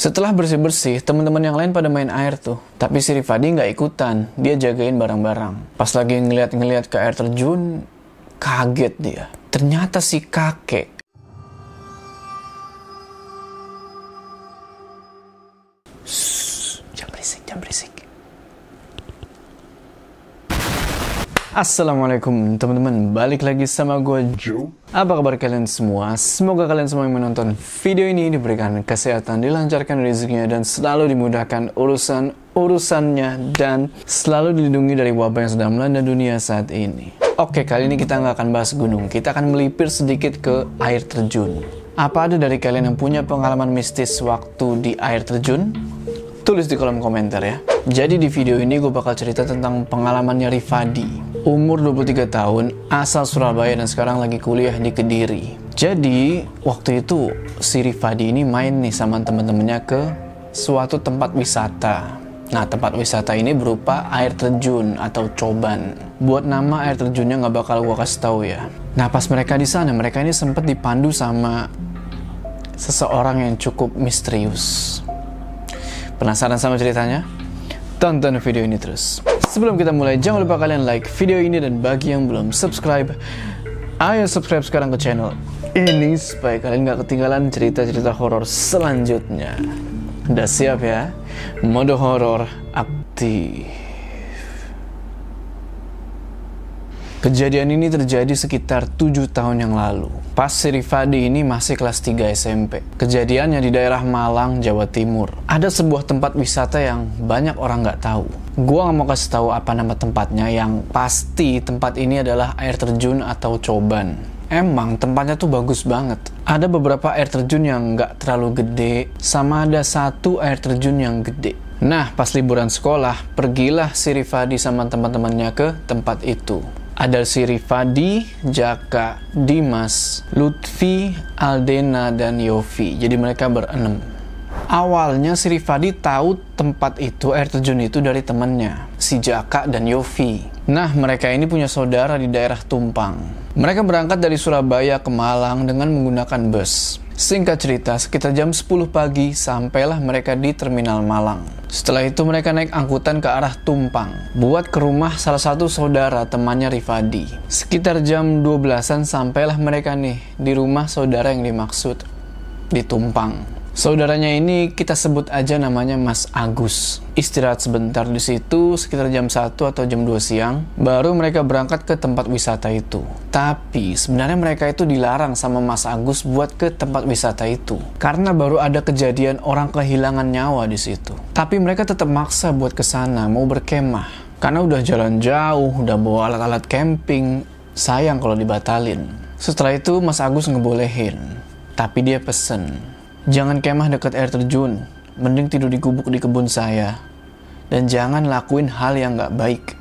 Setelah bersih-bersih, teman-teman yang lain pada main air tuh. Tapi si Rifadi nggak ikutan, dia jagain barang-barang. Pas lagi ngeliat-ngeliat ke air terjun, kaget dia. Ternyata si kakek Assalamualaikum teman-teman, balik lagi sama gue Joe. Apa kabar kalian semua? Semoga kalian semua yang menonton video ini diberikan kesehatan, dilancarkan rezekinya, dan selalu dimudahkan urusan-urusannya, dan selalu dilindungi dari wabah yang sedang melanda dunia saat ini. Oke, kali ini kita nggak akan bahas gunung, kita akan melipir sedikit ke air terjun. Apa ada dari kalian yang punya pengalaman mistis waktu di air terjun? Tulis di kolom komentar ya. Jadi di video ini gue bakal cerita tentang pengalamannya Rifadi, umur 23 tahun, asal Surabaya dan sekarang lagi kuliah di Kediri. Jadi, waktu itu si Rifadi ini main nih sama temen-temennya ke suatu tempat wisata. Nah, tempat wisata ini berupa air terjun atau coban. Buat nama air terjunnya nggak bakal gua kasih tahu ya. Nah, pas mereka di sana, mereka ini sempat dipandu sama seseorang yang cukup misterius. Penasaran sama ceritanya? tonton video ini terus. Sebelum kita mulai, jangan lupa kalian like video ini dan bagi yang belum subscribe, ayo subscribe sekarang ke channel ini supaya kalian gak ketinggalan cerita-cerita horor selanjutnya. Udah siap ya? Mode horor aktif. Kejadian ini terjadi sekitar tujuh tahun yang lalu. Pas Sirifadi ini masih kelas 3 SMP. Kejadiannya di daerah Malang, Jawa Timur. Ada sebuah tempat wisata yang banyak orang nggak tahu. Gua nggak mau kasih tahu apa nama tempatnya yang pasti tempat ini adalah air terjun atau coban. Emang tempatnya tuh bagus banget. Ada beberapa air terjun yang nggak terlalu gede, sama ada satu air terjun yang gede. Nah, pas liburan sekolah, pergilah Sirifadi sama teman-temannya ke tempat itu ada Sirifadi, Jaka, Dimas, Lutfi, Aldena, dan Yofi. Jadi mereka berenam. Awalnya Sirifadi tahu tempat itu, air terjun itu dari temannya, si Jaka dan Yofi. Nah, mereka ini punya saudara di daerah Tumpang. Mereka berangkat dari Surabaya ke Malang dengan menggunakan bus. Singkat cerita, sekitar jam 10 pagi sampailah mereka di Terminal Malang. Setelah itu mereka naik angkutan ke arah Tumpang, buat ke rumah salah satu saudara temannya Rifadi. Sekitar jam 12-an sampailah mereka nih di rumah saudara yang dimaksud di Tumpang. Saudaranya ini kita sebut aja namanya Mas Agus. Istirahat sebentar di situ sekitar jam 1 atau jam 2 siang, baru mereka berangkat ke tempat wisata itu. Tapi sebenarnya mereka itu dilarang sama Mas Agus buat ke tempat wisata itu karena baru ada kejadian orang kehilangan nyawa di situ. Tapi mereka tetap maksa buat ke sana, mau berkemah. Karena udah jalan jauh, udah bawa alat-alat camping, sayang kalau dibatalin. Setelah itu Mas Agus ngebolehin, tapi dia pesen Jangan kemah dekat air terjun, mending tidur di gubuk di kebun saya. Dan jangan lakuin hal yang gak baik.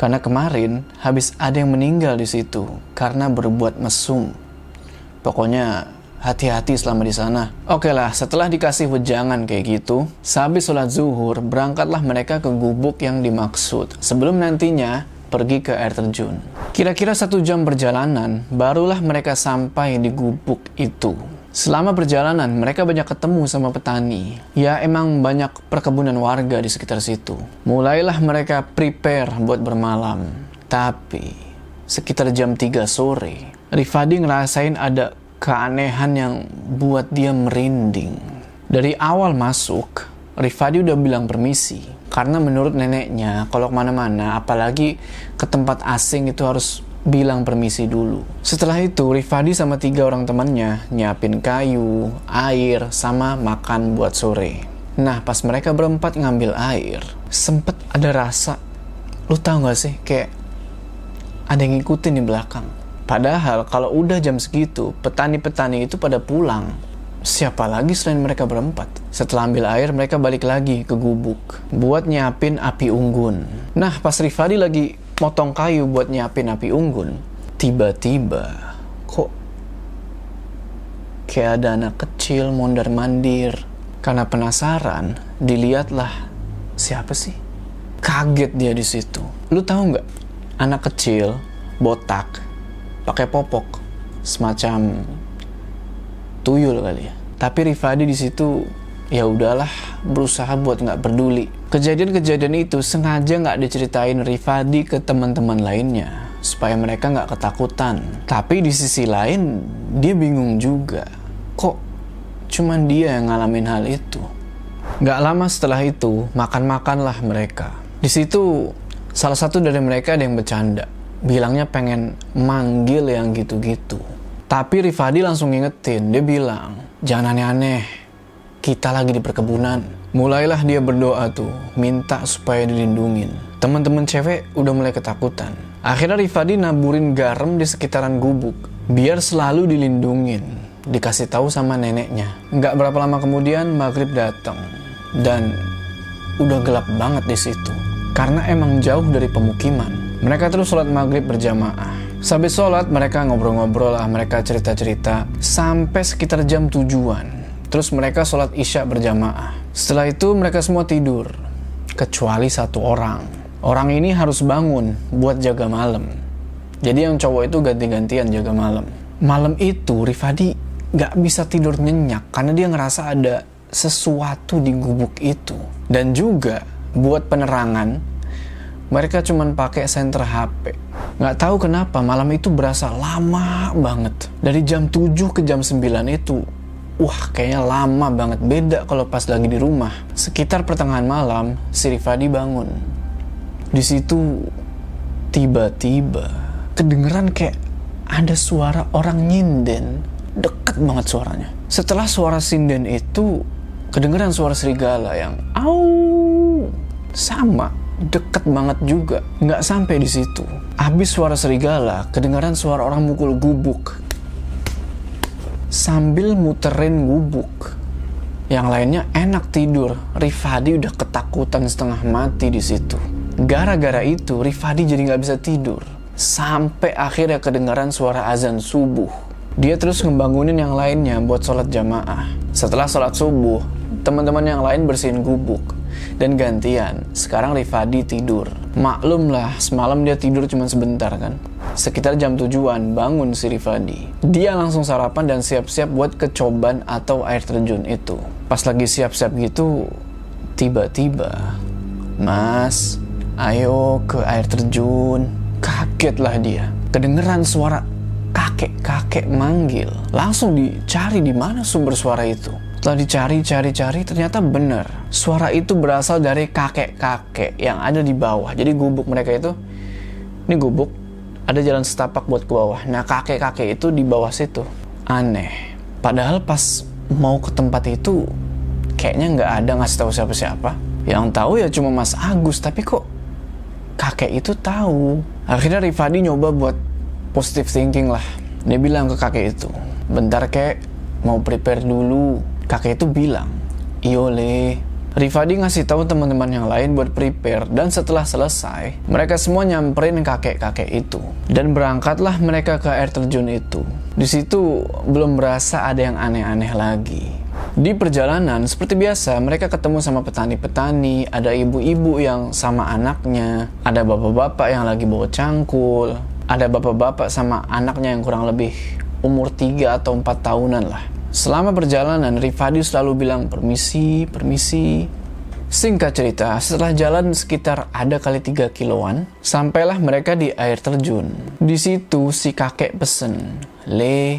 Karena kemarin habis ada yang meninggal di situ karena berbuat mesum. Pokoknya hati-hati selama di sana. Oke okay lah, setelah dikasih wejangan kayak gitu, sehabis sholat zuhur, berangkatlah mereka ke gubuk yang dimaksud. Sebelum nantinya pergi ke air terjun. Kira-kira satu jam perjalanan, barulah mereka sampai di gubuk itu. Selama perjalanan, mereka banyak ketemu sama petani. Ya, emang banyak perkebunan warga di sekitar situ. Mulailah mereka prepare buat bermalam. Tapi, sekitar jam 3 sore, Rifadi ngerasain ada keanehan yang buat dia merinding. Dari awal masuk, Rifadi udah bilang permisi. Karena menurut neneknya, kalau kemana-mana, apalagi ke tempat asing itu harus bilang permisi dulu. Setelah itu, Rifadi sama tiga orang temannya nyiapin kayu, air, sama makan buat sore. Nah, pas mereka berempat ngambil air, sempet ada rasa, lu tau gak sih, kayak ada yang ngikutin di belakang. Padahal kalau udah jam segitu, petani-petani itu pada pulang. Siapa lagi selain mereka berempat? Setelah ambil air, mereka balik lagi ke gubuk buat nyiapin api unggun. Nah, pas Rifadi lagi motong kayu buat nyiapin api unggun, tiba-tiba kok kayak ada anak kecil mondar-mandir. Karena penasaran, dilihatlah siapa sih? Kaget dia di situ. Lu tahu nggak? Anak kecil, botak, pakai popok, semacam tuyul kali ya. Tapi Rifadi di situ ya udahlah berusaha buat nggak peduli. Kejadian-kejadian itu sengaja nggak diceritain Rifadi ke teman-teman lainnya supaya mereka nggak ketakutan. Tapi di sisi lain dia bingung juga. Kok cuman dia yang ngalamin hal itu? Nggak lama setelah itu makan-makanlah mereka. Di situ salah satu dari mereka ada yang bercanda. Bilangnya pengen manggil yang gitu-gitu. Tapi Rifadi langsung ngingetin, dia bilang, jangan aneh-aneh, kita lagi di perkebunan. Mulailah dia berdoa tuh, minta supaya dilindungi. Teman-teman cewek udah mulai ketakutan. Akhirnya Rifadi naburin garam di sekitaran gubuk, biar selalu dilindungi. Dikasih tahu sama neneknya. Nggak berapa lama kemudian maghrib datang dan udah gelap banget di situ. Karena emang jauh dari pemukiman. Mereka terus sholat maghrib berjamaah. Sampai sholat mereka ngobrol-ngobrol lah, mereka cerita-cerita sampai sekitar jam tujuan. Terus mereka sholat isya berjamaah. Setelah itu mereka semua tidur, kecuali satu orang. Orang ini harus bangun buat jaga malam. Jadi yang cowok itu ganti-gantian jaga malam. Malam itu Rifadi gak bisa tidur nyenyak karena dia ngerasa ada sesuatu di gubuk itu. Dan juga buat penerangan, mereka cuman pakai senter HP. Gak tahu kenapa malam itu berasa lama banget. Dari jam 7 ke jam 9 itu Wah, kayaknya lama banget beda kalau pas lagi di rumah. Sekitar pertengahan malam, si Rifadi bangun. Di situ tiba-tiba kedengeran kayak ada suara orang nyinden. Deket banget suaranya. Setelah suara sinden itu, kedengeran suara serigala yang au sama deket banget juga nggak sampai di situ habis suara serigala kedengaran suara orang mukul gubuk sambil muterin gubuk. Yang lainnya enak tidur. Rifadi udah ketakutan setengah mati di situ. Gara-gara itu, Rifadi jadi nggak bisa tidur. Sampai akhirnya kedengaran suara azan subuh. Dia terus ngebangunin yang lainnya buat sholat jamaah. Setelah sholat subuh, teman-teman yang lain bersihin gubuk. Dan gantian, sekarang Rifadi tidur. Maklumlah, semalam dia tidur cuma sebentar kan. Sekitar jam tujuan bangun si Rifadi. Dia langsung sarapan dan siap-siap buat kecoban atau air terjun itu. Pas lagi siap-siap gitu, tiba-tiba, Mas, ayo ke air terjun. Kagetlah dia. Kedengeran suara kakek-kakek manggil. Langsung dicari di mana sumber suara itu. Setelah dicari, cari, cari, ternyata benar. Suara itu berasal dari kakek-kakek yang ada di bawah. Jadi gubuk mereka itu, ini gubuk, ada jalan setapak buat ke bawah. Nah kakek-kakek itu di bawah situ. Aneh. Padahal pas mau ke tempat itu kayaknya nggak ada ngasih tahu siapa-siapa. Yang tahu ya cuma Mas Agus, tapi kok kakek itu tahu. Akhirnya Rifadi nyoba buat positive thinking lah. Dia bilang ke kakek itu, bentar kek, mau prepare dulu. Kakek itu bilang, Iyo le, Rifadi ngasih tahu teman-teman yang lain buat prepare dan setelah selesai, mereka semua nyamperin kakek-kakek itu. Dan berangkatlah mereka ke air terjun itu. Di situ belum berasa ada yang aneh-aneh lagi. Di perjalanan, seperti biasa, mereka ketemu sama petani-petani, ada ibu-ibu yang sama anaknya, ada bapak-bapak yang lagi bawa cangkul, ada bapak-bapak sama anaknya yang kurang lebih umur 3 atau 4 tahunan lah. Selama perjalanan, Rifadi selalu bilang permisi, permisi. Singkat cerita, setelah jalan sekitar ada kali tiga kiloan, sampailah mereka di air terjun. Di situ si kakek pesen, Le,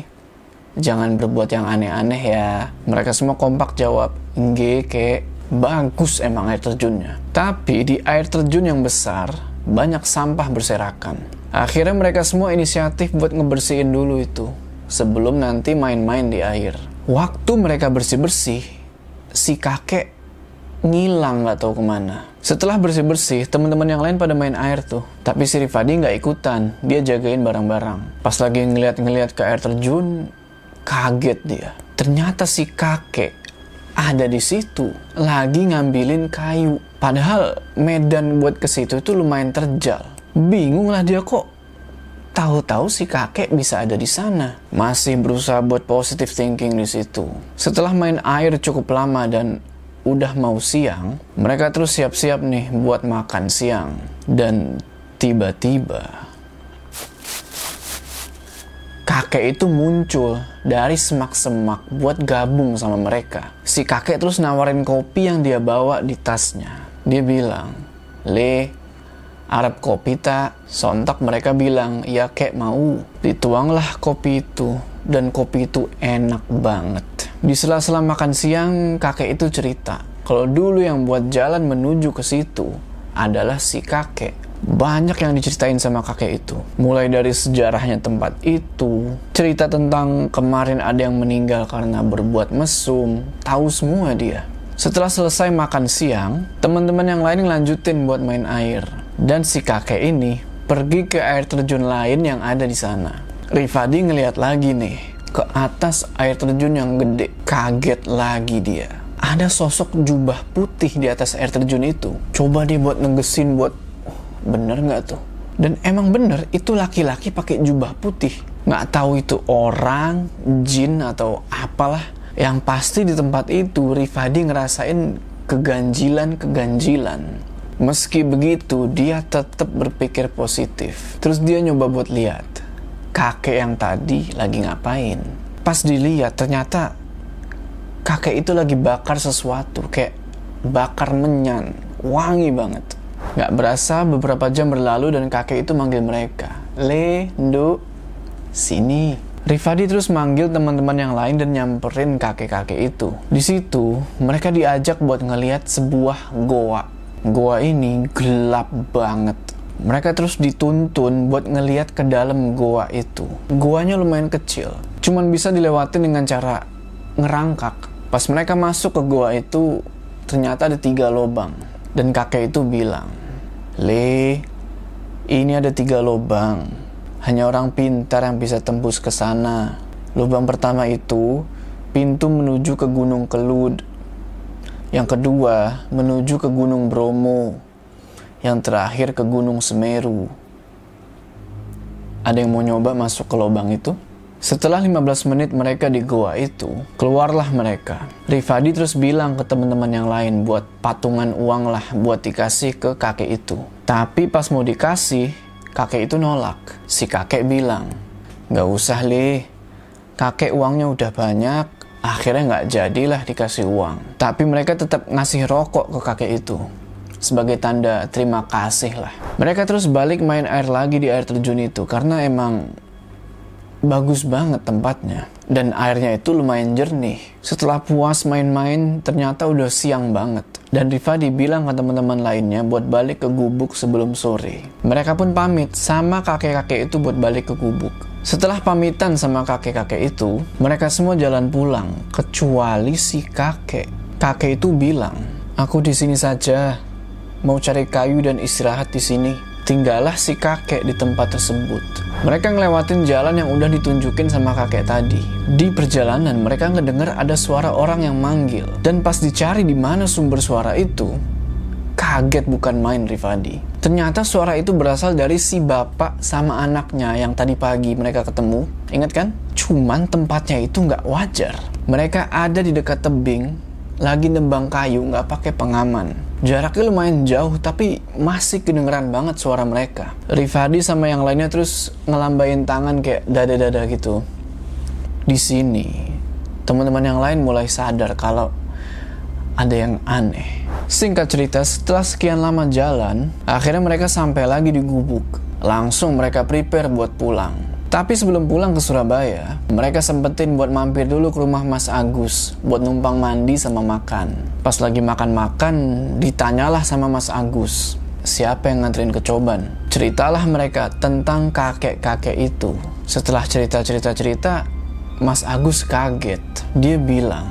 jangan berbuat yang aneh-aneh ya. Mereka semua kompak jawab, Nge, kek, bagus emang air terjunnya. Tapi di air terjun yang besar, banyak sampah berserakan. Akhirnya mereka semua inisiatif buat ngebersihin dulu itu sebelum nanti main-main di air. Waktu mereka bersih-bersih, si kakek ngilang nggak tahu kemana. Setelah bersih-bersih, teman-teman yang lain pada main air tuh. Tapi si Rifadi nggak ikutan, dia jagain barang-barang. Pas lagi ngeliat-ngeliat ke air terjun, kaget dia. Ternyata si kakek ada di situ, lagi ngambilin kayu. Padahal medan buat ke situ itu lumayan terjal. Bingung lah dia kok Tahu-tahu si kakek bisa ada di sana. Masih berusaha buat positive thinking di situ. Setelah main air cukup lama dan udah mau siang, mereka terus siap-siap nih buat makan siang. Dan tiba-tiba kakek itu muncul dari semak-semak buat gabung sama mereka. Si kakek terus nawarin kopi yang dia bawa di tasnya. Dia bilang, Le, Arab kopi tak? Sontak mereka bilang, ya kek mau. Dituanglah kopi itu, dan kopi itu enak banget. Di sela-sela makan siang, kakek itu cerita, kalau dulu yang buat jalan menuju ke situ adalah si kakek. Banyak yang diceritain sama kakek itu. Mulai dari sejarahnya tempat itu, cerita tentang kemarin ada yang meninggal karena berbuat mesum, tahu semua dia. Setelah selesai makan siang, teman-teman yang lain lanjutin buat main air. Dan si kakek ini pergi ke air terjun lain yang ada di sana. Rifadi ngeliat lagi nih ke atas air terjun yang gede. Kaget lagi dia. Ada sosok jubah putih di atas air terjun itu. Coba dia buat ngegesin buat uh, bener nggak tuh? Dan emang bener itu laki-laki pakai jubah putih. Nggak tahu itu orang, jin atau apalah. Yang pasti di tempat itu Rifadi ngerasain keganjilan-keganjilan. Meski begitu, dia tetap berpikir positif. Terus dia nyoba buat lihat, kakek yang tadi lagi ngapain. Pas dilihat, ternyata kakek itu lagi bakar sesuatu, kayak bakar menyan, wangi banget. Gak berasa beberapa jam berlalu dan kakek itu manggil mereka. Le, Ndu, sini. Rifadi terus manggil teman-teman yang lain dan nyamperin kakek-kakek itu. Di situ, mereka diajak buat ngeliat sebuah goa gua ini gelap banget. Mereka terus dituntun buat ngeliat ke dalam gua itu. Guanya lumayan kecil, cuman bisa dilewatin dengan cara ngerangkak. Pas mereka masuk ke gua itu, ternyata ada tiga lobang. Dan kakek itu bilang, Le, ini ada tiga lobang. Hanya orang pintar yang bisa tembus ke sana. Lubang pertama itu pintu menuju ke Gunung Kelud yang kedua, menuju ke Gunung Bromo. Yang terakhir ke Gunung Semeru. Ada yang mau nyoba masuk ke lubang itu? Setelah 15 menit mereka di goa itu, keluarlah mereka. Rifadi terus bilang ke teman-teman yang lain buat patungan uang lah buat dikasih ke kakek itu. Tapi pas mau dikasih, kakek itu nolak. Si kakek bilang, Gak usah, Li. Kakek uangnya udah banyak, akhirnya nggak jadilah dikasih uang. Tapi mereka tetap ngasih rokok ke kakek itu. Sebagai tanda terima kasih lah. Mereka terus balik main air lagi di air terjun itu karena emang bagus banget tempatnya dan airnya itu lumayan jernih. Setelah puas main-main, ternyata udah siang banget. Dan Rifadi dibilang ke teman-teman lainnya buat balik ke gubuk sebelum sore. Mereka pun pamit sama kakek-kakek itu buat balik ke gubuk. Setelah pamitan sama kakek-kakek itu, mereka semua jalan pulang, kecuali si kakek. Kakek itu bilang, "Aku di sini saja, mau cari kayu dan istirahat di sini." Tinggallah si kakek di tempat tersebut. Mereka ngelewatin jalan yang udah ditunjukin sama kakek tadi. Di perjalanan mereka ngedenger ada suara orang yang manggil. Dan pas dicari di mana sumber suara itu, kaget bukan main Rifadi. Ternyata suara itu berasal dari si bapak sama anaknya yang tadi pagi mereka ketemu. Ingat kan? Cuman tempatnya itu nggak wajar. Mereka ada di dekat tebing, lagi nembang kayu nggak pakai pengaman. Jaraknya lumayan jauh tapi masih kedengeran banget suara mereka. Rifadi sama yang lainnya terus ngelambain tangan kayak dada-dada gitu. Di sini, teman-teman yang lain mulai sadar kalau ada yang aneh. Singkat cerita, setelah sekian lama jalan, akhirnya mereka sampai lagi di gubuk. Langsung mereka prepare buat pulang. Tapi sebelum pulang ke Surabaya, mereka sempetin buat mampir dulu ke rumah Mas Agus buat numpang mandi sama makan. Pas lagi makan-makan, ditanyalah sama Mas Agus, siapa yang nganterin ke Coban? Ceritalah mereka tentang kakek-kakek itu. Setelah cerita-cerita-cerita, Mas Agus kaget. Dia bilang,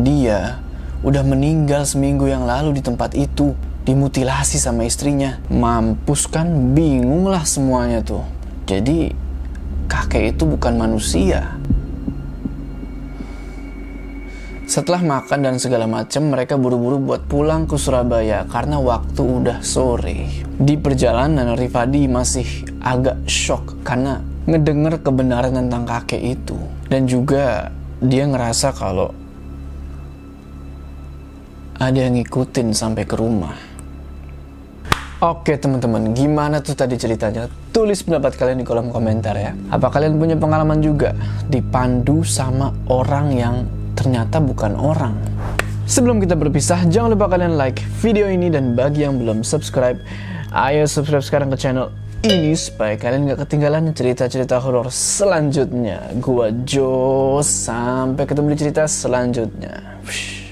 dia udah meninggal seminggu yang lalu di tempat itu. Dimutilasi sama istrinya. Mampus kan, bingung lah semuanya tuh. Jadi kakek itu bukan manusia. Setelah makan dan segala macam, mereka buru-buru buat pulang ke Surabaya karena waktu udah sore. Di perjalanan, Rifadi masih agak shock karena ngedenger kebenaran tentang kakek itu. Dan juga dia ngerasa kalau ada yang ngikutin sampai ke rumah. Oke teman-teman, gimana tuh tadi ceritanya? Tulis pendapat kalian di kolom komentar ya. Apa kalian punya pengalaman juga dipandu sama orang yang ternyata bukan orang? Sebelum kita berpisah, jangan lupa kalian like video ini dan bagi yang belum subscribe, ayo subscribe sekarang ke channel ini supaya kalian gak ketinggalan cerita-cerita horor selanjutnya. Gua Jo, sampai ketemu di cerita selanjutnya. Whoosh.